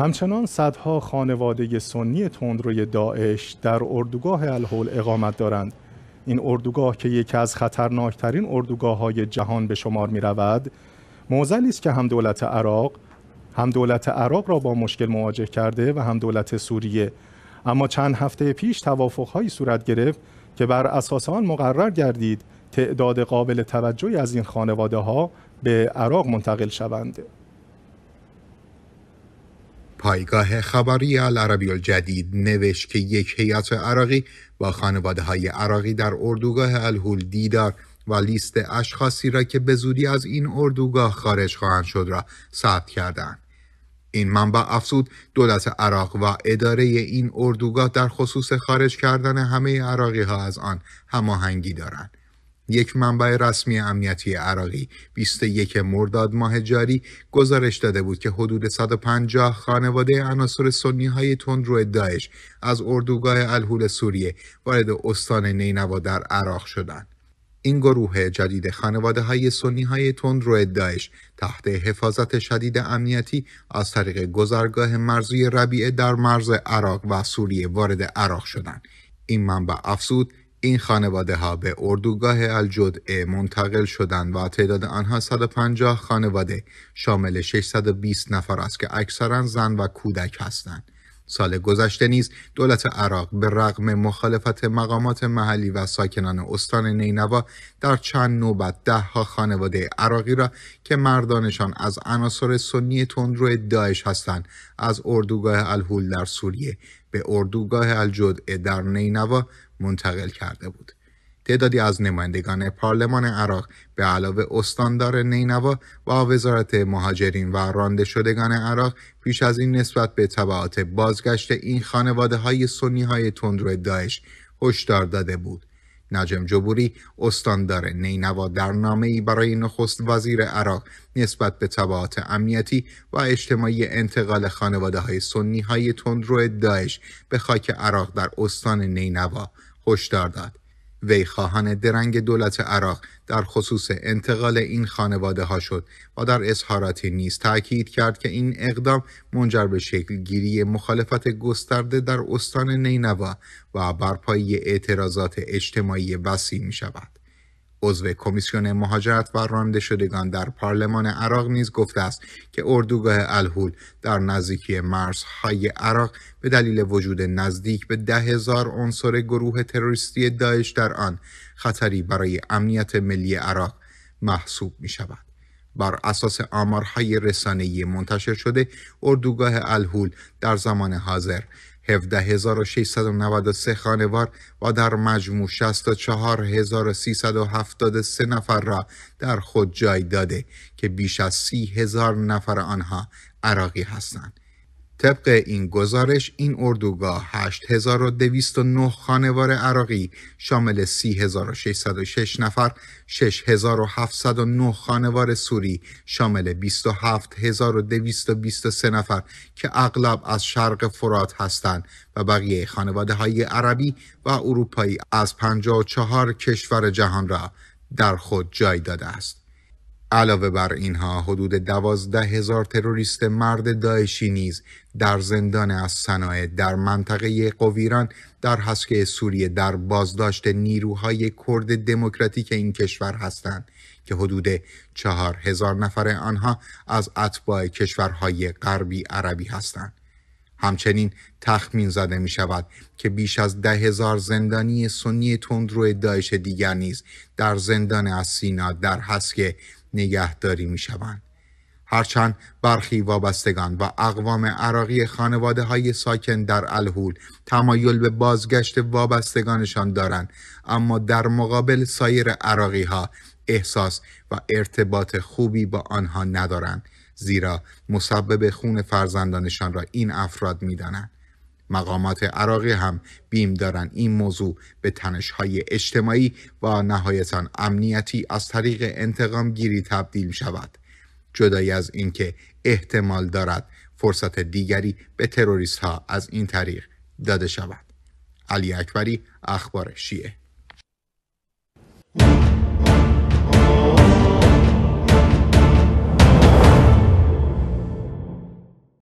همچنان صدها خانواده سنی تندروی داعش در اردوگاه الهول اقامت دارند این اردوگاه که یکی از خطرناکترین اردوگاه های جهان به شمار می رود موزلی است که هم دولت عراق هم دولت عراق را با مشکل مواجه کرده و هم دولت سوریه اما چند هفته پیش هایی صورت گرفت که بر اساس آن مقرر گردید تعداد قابل توجهی از این خانواده ها به عراق منتقل شوند. پایگاه خبری العربی الجدید نوشت که یک هیئت عراقی با خانواده های عراقی در اردوگاه الهول دیدار و لیست اشخاصی را که به زودی از این اردوگاه خارج خواهند شد را ثبت کردند. این منبع افزود دولت عراق و اداره این اردوگاه در خصوص خارج کردن همه عراقی ها از آن هماهنگی دارند یک منبع رسمی امنیتی عراقی 21 مرداد ماه جاری گزارش داده بود که حدود 150 خانواده عناصر سنی های تندرو داعش از اردوگاه الهول سوریه وارد استان نینوا در عراق شدند. این گروه جدید خانواده های سنی های تندرو داعش تحت حفاظت شدید امنیتی از طریق گذرگاه مرزی ربیعه در مرز عراق و سوریه وارد عراق شدند. این منبع افزود این خانواده ها به اردوگاه الجدعه منتقل شدند و تعداد آنها 150 خانواده شامل 620 نفر است که اکثرا زن و کودک هستند. سال گذشته نیز دولت عراق به رغم مخالفت مقامات محلی و ساکنان استان نینوا در چند نوبت دهها خانواده عراقی را که مردانشان از عناصر سنی تندرو داعش هستند از اردوگاه الهول در سوریه به اردوگاه الجدعه در نینوا منتقل کرده بود. تعدادی از نمایندگان پارلمان عراق به علاوه استاندار نینوا و وزارت مهاجرین و رانده شدگان عراق پیش از این نسبت به طبعات بازگشت این خانواده های سنی های تندرو داعش هشدار داده بود. نجم جبوری استاندار نینوا در نامه ای برای نخست وزیر عراق نسبت به طبعات امنیتی و اجتماعی انتقال خانواده های سنی های تندرو داعش به خاک عراق در استان نینوا هشدار داد وی خواهان درنگ دولت عراق در خصوص انتقال این خانواده ها شد و در اظهاراتی نیز تاکید کرد که این اقدام منجر به شکل گیری مخالفت گسترده در استان نینوا و برپایی اعتراضات اجتماعی وسیع می شود. عضو کمیسیون مهاجرت و رانده شدگان در پارلمان عراق نیز گفته است که اردوگاه الهول در نزدیکی مرزهای عراق به دلیل وجود نزدیک به ده هزار عنصر گروه تروریستی داعش در آن خطری برای امنیت ملی عراق محسوب می شود. بر اساس آمارهای رسانه‌ای منتشر شده اردوگاه الهول در زمان حاضر 17693 خانوار و در مجموع 64373 نفر را در خود جای داده که بیش از 30000 نفر آنها عراقی هستند. طبق این گزارش این اردوگاه 8209 خانوار عراقی شامل 3606 نفر 6709 خانوار سوری شامل 27223 نفر که اغلب از شرق فرات هستند و بقیه خانواده های عربی و اروپایی از 54 کشور جهان را در خود جای داده است. علاوه بر اینها حدود دوازده هزار تروریست مرد داعشی نیز در زندان از در منطقه قویران در حسکه سوریه در بازداشت نیروهای کرد دموکراتیک این کشور هستند که حدود چهار هزار نفر آنها از اتباع کشورهای غربی عربی هستند. همچنین تخمین زده می شود که بیش از ده هزار زندانی سنی تندرو داعش دیگر نیز در زندان از سینا در حسکه نگهداری می شوند. هرچند برخی وابستگان و اقوام عراقی خانواده های ساکن در الهول تمایل به بازگشت وابستگانشان دارند اما در مقابل سایر عراقی ها احساس و ارتباط خوبی با آنها ندارند زیرا مسبب خون فرزندانشان را این افراد میدانند مقامات عراقی هم بیم دارند این موضوع به تنشهای اجتماعی و نهایتا امنیتی از طریق انتقام گیری تبدیل شود جدای از اینکه احتمال دارد فرصت دیگری به تروریست ها از این طریق داده شود علی اکبری اخبار شیعه